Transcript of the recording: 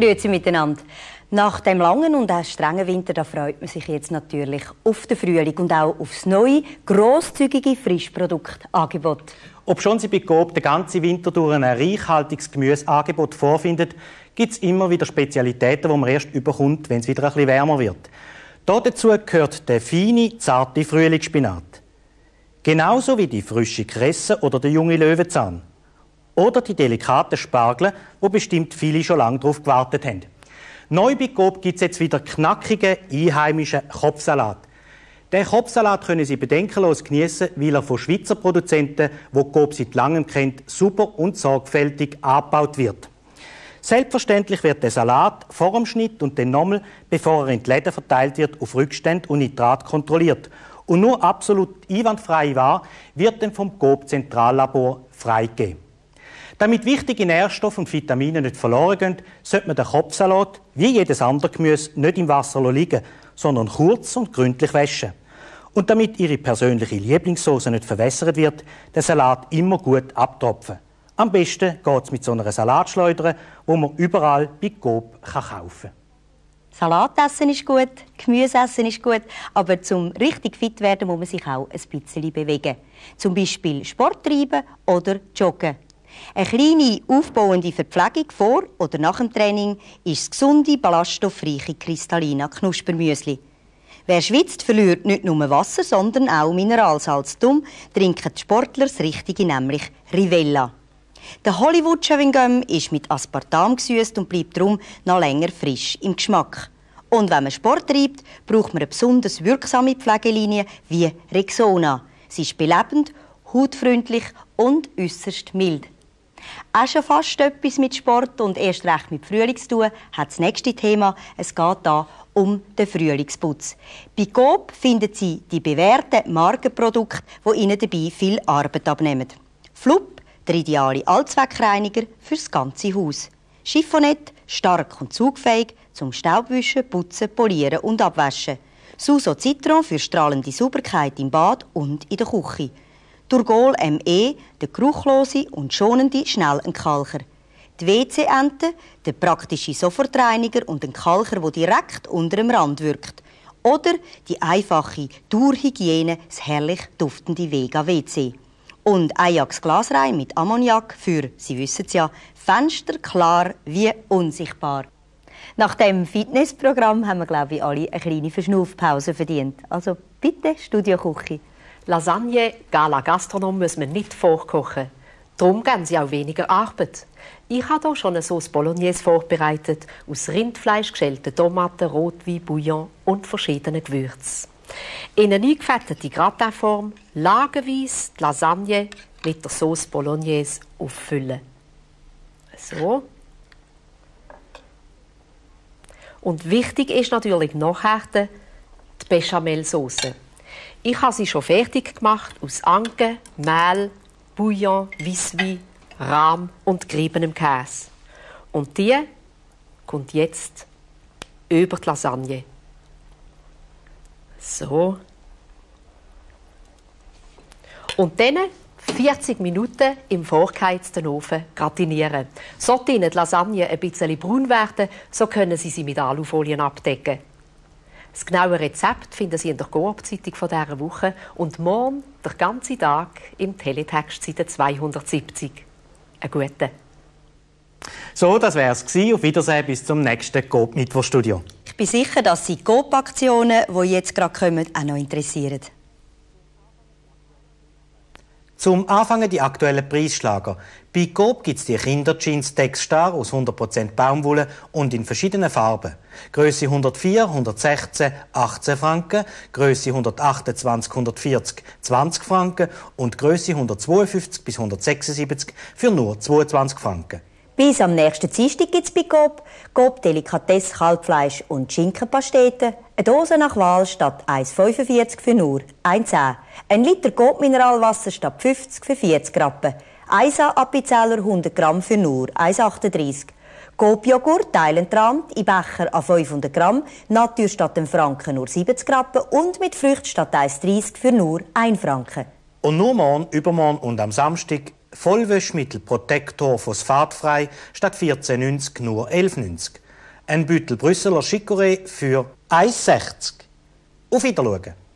Grüezi miteinander. Nach dem langen und auch strengen Winter da freut man sich jetzt natürlich auf den Frühling und auch aufs neue, grosszügige Frischproduktangebot. Ob schon sie bei Coop den ganzen Winter durch ein reichhaltiges Gemüseangebot vorfindet, gibt es immer wieder Spezialitäten, die man erst überkommt, wenn es wieder ein bisschen wärmer wird. Dazu gehört der feine, zarte Frühlingsspinat. Genauso wie die frische Kresse oder der junge Löwenzahn oder die delikaten Spargel, wo bestimmt viele schon lange darauf gewartet haben. Neu bei Coop gibt es jetzt wieder knackigen, einheimischen Kopfsalat. Den Kopfsalat können Sie bedenkenlos genießen, weil er von Schweizer Produzenten, wo Coop seit langem kennt, super und sorgfältig abgebaut wird. Selbstverständlich wird der Salat vor dem Schnitt und dann nochmal, bevor er in die Läden verteilt wird, auf Rückstände und Nitrat kontrolliert. Und nur absolut einwandfrei war, wird dann vom Coop Zentrallabor freigegeben. Damit wichtige Nährstoffe und Vitamine nicht verloren gehen, sollte man den Kopfsalat, wie jedes andere Gemüse, nicht im Wasser liegen, sondern kurz und gründlich waschen. Und damit Ihre persönliche Lieblingssoße nicht verwässert wird, den Salat immer gut abtropfen. Am besten geht es mit so einer Salatschleuder, wo man überall bei Coop kaufen kann. Salat essen ist gut, Gemüse essen ist gut, aber zum richtig fit werden muss man sich auch ein bisschen bewegen. Zum Beispiel Sport treiben oder joggen. Eine kleine aufbauende Verpflegung vor oder nach dem Training ist das gesunde, ballaststoffreiche Kristallina Knuspermüsli. Wer schwitzt, verliert nicht nur Wasser, sondern auch Mineralsalz. Darum trinken die Sportler das Richtige, nämlich Rivella. Der Hollywood Chewing Gum ist mit Aspartam gesüßt und bleibt darum noch länger frisch im Geschmack. Und wenn man Sport treibt, braucht man eine besonders wirksame Pflegelinie wie Rexona. Sie ist belebend, hautfreundlich und äußerst mild. Auch schon fast etwas mit Sport und erst recht mit Frühling zu tun, hat das nächste Thema. Es geht hier um den Frühlingsputz. Bei GOB finden Sie die bewährten Markenprodukte, die Ihnen dabei viel Arbeit abnehmen. Flup, der ideale Allzweckreiniger fürs ganze Haus. Chiffonett, stark und zugfähig zum Staubwischen, Putzen, Polieren und Abwaschen. Suso Citron für strahlende Sauberkeit im Bad und in der Küche. Durch ME, der geruchlose und schonende Schnellentkalker. Die WC-Ente, der praktische Sofortreiniger und ein Kalker, der direkt unter dem Rand wirkt. Oder die einfache Durhygiene, das herrlich duftende Vega-WC. Und Ajax Glasrein mit Ammoniak für, Sie wissen es ja, Fenster klar wie unsichtbar. Nach dem Fitnessprogramm haben wir, glaube ich, alle eine kleine Verschnaufpause verdient. Also bitte, Studio Küche. Lasagne, Gala-Gastronom muss man nicht vorkochen. Darum geben sie auch weniger Arbeit. Ich habe hier schon eine Sauce Bolognese vorbereitet, aus Rindfleisch, geschälten Tomaten, Rotwein, Bouillon und verschiedenen Gewürzen. In eine eingefettete Gratinform lagenweise die Lasagne mit der Sauce Bolognese auffüllen. So. Und wichtig ist natürlich nachher die Bechamel-Sauce. Ich habe sie schon fertig gemacht aus Anke, Mehl, Bouillon, Wisswein, Rahm und geriebenem Käse. Und die kommt jetzt über die Lasagne. So. Und dann 40 Minuten im vorgeheizten Ofen gratinieren. Sollte die Lasagne ein bisschen braun werden, so können Sie sie mit Alufolien abdecken. Das genaue Rezept finden Sie in der Koop-Zeitung von dieser Woche und morgen den ganzen Tag im Teletext Seite 270. Einen guten. So, das wäre es Auf Wiedersehen bis zum nächsten Coop-Mittwochstudio. Ich bin sicher, dass Sie Coop-Aktionen, die jetzt gerade kommen, auch noch interessieren. Zum Anfangen die aktuellen Preisschlager. Bei Coop gibt es die Kinderjeans Texstar aus 100% Baumwolle und in verschiedenen Farben. Größe 104, 116, 18 Franken, Größe 128, 140, 20 Franken und Größe 152 bis 176 für nur 22 Franken. Bis am nächsten Dienstag gibt es bei Coop, Coop Delikatesse Kalbfleisch und Schinkenpastete. Eine Dose nach Wahl statt 1,45 für nur 1,10. Ein Liter Coop Mineralwasser statt 50 für 40 Rappen. 1 Appenzeller 100 Gramm für nur 1,38. Coop Joghurt teilentramt in Becher an 500 Gramm, Natur statt dem Franken nur 70 Rappen und mit Früchten statt 1,30 für nur 1 Franken. Und nur morgen, übermorgen und am Samstag Vollwäschmittel Protector phosphatfrei statt 14,90 nur 11,90. Ein Büttel Brüsseler Chicorée für 1,60. Auf Wiedersehen.